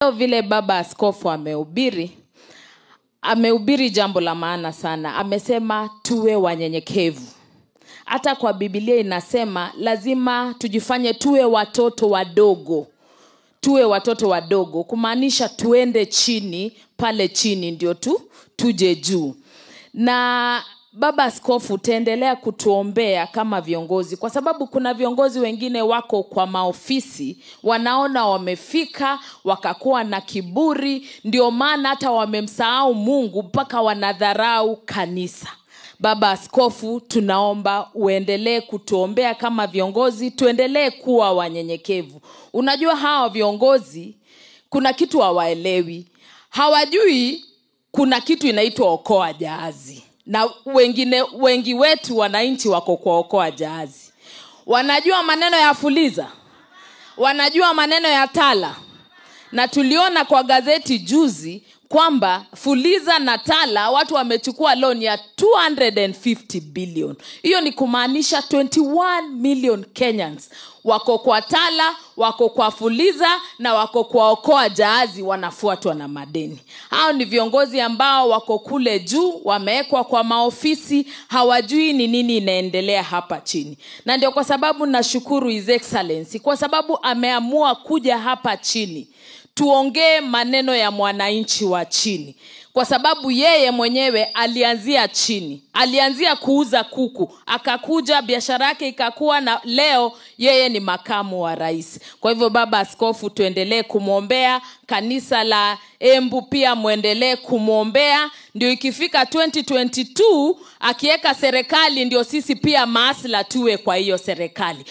leo vile baba askofu amehubiri amehubiri jambo la maana sana amesema tuwe wanyenyekevu hata kwa bibilia inasema lazima tujifanye tuwe watoto wadogo tuwe watoto wadogo kumaanisha tuende chini pale chini ndio tu tuje juu na Baba Askofu, utaendelea kutuombea kama viongozi, kwa sababu kuna viongozi wengine wako kwa maofisi, wanaona wamefika, wakakuwa na kiburi, ndio maana hata wamemsahau Mungu mpaka wanadharau kanisa. Baba Askofu, tunaomba uendelee kutuombea kama viongozi, tuendelee kuwa wanyenyekevu. Unajua hawa viongozi kuna kitu hawaelewi, hawajui kuna kitu inaitwa okoa jahazi na wengine wengi wetu wananchi wako kuokoa jahazi wanajua maneno ya fuliza wanajua maneno ya tala na tuliona kwa gazeti juzi kwamba fuliza na tala watu wamechukua loan ya 250 billion hiyo ni kumaanisha 21 million kenyans wako kwa tala wako kwa fuliza na wako kwa okoa jaazi wanafuatwa na madeni hao ni viongozi ambao wako kule juu wamewekwa kwa maofisi hawajui ni nini inaendelea hapa chini na ndio kwa sababu nashukuru his excellency kwa sababu ameamua kuja hapa chini tuongee maneno ya mwananchi wa chini kwa sababu yeye mwenyewe alianzia chini alianzia kuuza kuku akakuja biashara yake ikakuwa na leo yeye ni makamu wa rais kwa hivyo baba askofu tuendelee kumwombea kanisa la embu pia mwendelee kumwombea ndio ikifika 2022 akiweka serikali ndio sisi pia maasla tuwe kwa hiyo serikali